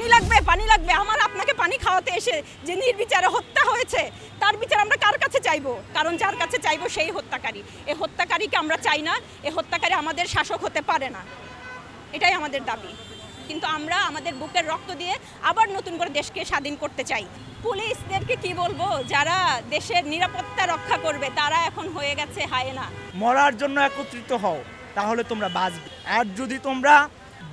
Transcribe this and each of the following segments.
পানি লাগবে পানি লাগবে আমার আপনাকে পানি খাওয়াতে এসে যে নির্বিচারে হত্যা হয়েছে তার বিচার আমরা কার কাছে চাইব কারণ যার কাছে চাইব সেই হত্যাকারী এ হত্যাকারীকে আমরা চাই না এ হত্যাকারী আমাদের শাসক হতে পারে না এটাই আমাদের দাবি কিন্তু আমরা আমাদের বুকের রক্ত দিয়ে আবার নতুন করে দেশকে স্বাধীন করতে চাই পুলিশদেরকে কি বলবো যারা দেশের নিরাপত্তা রক্ষা করবে তারা এখন হয়ে গেছে হায়না মরার জন্য একত্রিত হও তাহলে তোমরা বাঁচবে আর যদি তোমরা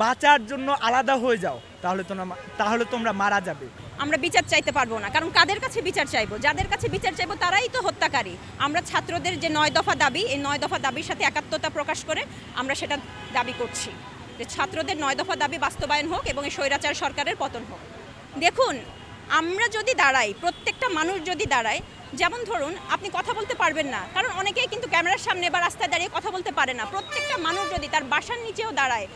বাঁচার জন্য আলাদা হয়ে যাও তাহলে তোমরা তাহলে তোমরা মারা যাবে আমরা বিচার চাইতে পারবো না কারণ কাদের কাছে বিচার চাইবো যাদের কাছে বিচার চাইবো তারাই তো হত্যাকারী আমরা ছাত্রদের যে নয় দফা দাবি এই নয় দফা দাবির সাথে একাত্মতা প্রকাশ করে আমরা সেটা দাবি করছি যে ছাত্রদের নয় দফা দাবি বাস্তবায়ন হোক এবং এই স্বৈরাচার সরকারের পতন হোক দেখুন আমরা যদি দাঁড়াই প্রত্যেকটা মানুষ যদি দাঁড়ায় যেমন ধরুন আপনি কথা বলতে পারবেন না কারণ অনেকেই কিন্তু ক্যামেরার সামনে বা রাস্তায় দাঁড়িয়ে কথা বলতে পারে না প্রত্যেকটা মানুষ যদি তার বাসার নিচেও দাঁড়ায়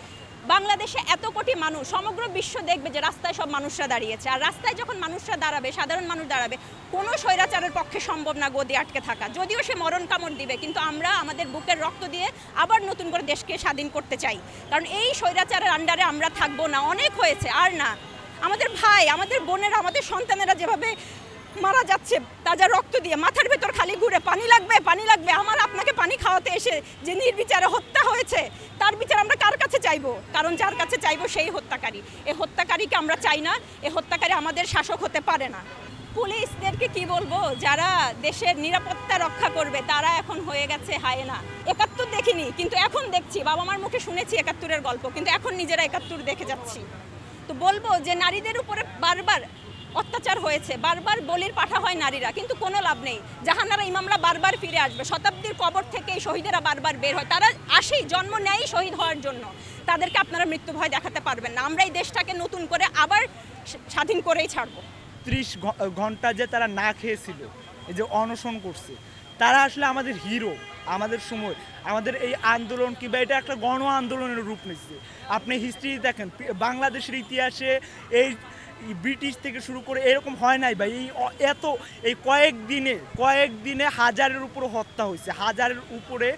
বাংলাদেশে এত কোটি মানুষ সমগ্র বিশ্ব দেখবে যে রাস্তায় সব মানুষরা দাঁড়িয়েছে আর রাস্তায় যখন মানুষরা দাঁড়াবে সাধারণ মানুষ দাঁড়াবে কোনো স্বৈরাচারের পক্ষে সম্ভব না গদি আটকে থাকা যদিও সে মরণ কামড় দিবে কিন্তু আমরা আমাদের বুকের রক্ত দিয়ে আবার নতুন করে দেশকে স্বাধীন করতে চাই কারণ এই স্বৈরাচারের আন্ডারে আমরা থাকবো না অনেক হয়েছে আর না আমাদের ভাই আমাদের বোনেরা আমাদের সন্তানেরা যেভাবে মারা যাচ্ছে তাজা রক্ত দিয়ে মাথার ভেতর খালি ঘুরে পানি লাগবে পানি লাগবে আমার খাওয়াতে এসে যে নির্বিচারে হত্যা হয়েছে তার বিচার আমরা কার কাছে চাইব কারণ যার কাছে চাইব সেই হত্যাকারী এ হত্যাকারীকে আমরা চাই না এ হত্যাকারী আমাদের শাসক হতে পারে না পুলিশদেরকে কি বলবো যারা দেশের নিরাপত্তা রক্ষা করবে তারা এখন হয়ে গেছে না একাত্তর দেখিনি কিন্তু এখন দেখছি বাবা মার মুখে শুনেছি একাত্তরের গল্প কিন্তু এখন নিজেরা একাত্তর দেখে যাচ্ছি তো বলবো যে নারীদের উপরে বারবার অত্যাচার হয়েছে বারবার বলির পাঠা হয় নারীরা কিন্তু কোনো লাভ নেই জাহানারা ইমামরা বারবার ফিরে আসবে শতাব্দীর কবর থেকে শহীদেরা বারবার বের হয় তারা আসেই জন্ম নেয় শহীদ হওয়ার জন্য তাদেরকে আপনারা মৃত্যু ভয় দেখাতে পারবেন না আমরা এই দেশটাকে নতুন করে আবার স্বাধীন করেই ছাড়ব ত্রিশ ঘন্টা যে তারা না খেয়েছিল এই যে অনশন করছে তারা আসলে আমাদের হিরো আমাদের সময় আমাদের এই আন্দোলন কিংবা এটা একটা গণ আন্দোলনের রূপ নিচ্ছে আপনি হিস্ট্রি দেখেন বাংলাদেশের ইতিহাসে এই ব্রিটিশ থেকে শুরু করে এরকম হয় নাই ভাই এই এত এই কয়েক দিনে কয়েক দিনে হাজারের উপর হত্যা হয়েছে হাজারের উপরে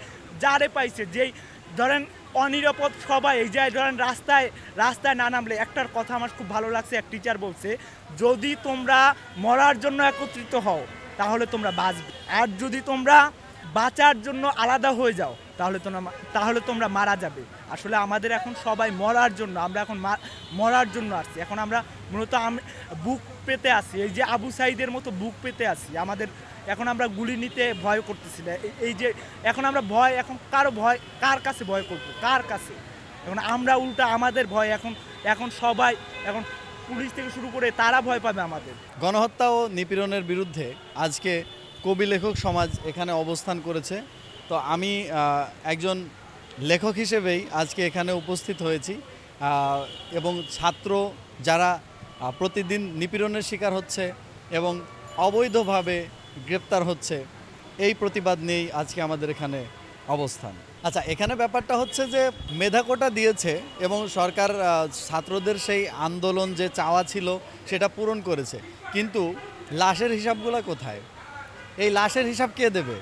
যারে পাইছে যেই ধরেন অনিরাপদ সবাই এই যায় ধরেন রাস্তায় রাস্তায় না নামলে একটার কথা আমার খুব ভালো লাগছে এক টিচার বলছে যদি তোমরা মরার জন্য একত্রিত হও তাহলে তোমরা বাঁচবে আর যদি তোমরা বাঁচার জন্য আলাদা হয়ে যাও তাহলে তোমরা তাহলে তোমরা মারা যাবে আসলে আমাদের এখন সবাই মরার জন্য আমরা এখন মরার জন্য আসছি এখন আমরা মূলত বুক পেতে আসি এই যে আবু সাইদের মতো বুক পেতে আসি আমাদের এখন আমরা গুলি নিতে ভয় করতেছি না এই যে এখন আমরা ভয় এখন কারো ভয় কার কাছে ভয় করবো কার কাছে এখন আমরা উল্টা আমাদের ভয় এখন এখন সবাই এখন পুলিশ থেকে শুরু করে তারা ভয় পাবে আমাদের গণহত্যা ও নিপীড়নের বিরুদ্ধে আজকে কবি লেখক সমাজ এখানে অবস্থান করেছে তো আমি একজন লেখক হিসেবেই আজকে এখানে উপস্থিত হয়েছি এবং ছাত্র যারা প্রতিদিন নিপীড়নের শিকার হচ্ছে এবং অবৈধভাবে গ্রেপ্তার হচ্ছে এই প্রতিবাদ নিয়েই আজকে আমাদের এখানে অবস্থান আচ্ছা এখানে ব্যাপারটা হচ্ছে যে মেধাকোটা দিয়েছে এবং সরকার ছাত্রদের সেই আন্দোলন যে চাওয়া ছিল সেটা পূরণ করেছে কিন্তু লাশের হিসাবগুলো কোথায় এই লাশের হিসাব কে দেবে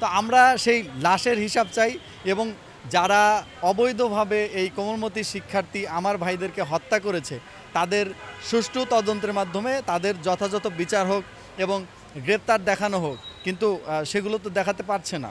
তো আমরা সেই লাশের হিসাব চাই এবং যারা অবৈধভাবে এই কোমলমতি শিক্ষার্থী আমার ভাইদেরকে হত্যা করেছে তাদের সুষ্ঠু তদন্তের মাধ্যমে তাদের যথাযথ বিচার হোক এবং গ্রেপ্তার দেখানো হোক কিন্তু সেগুলো তো দেখাতে পারছে না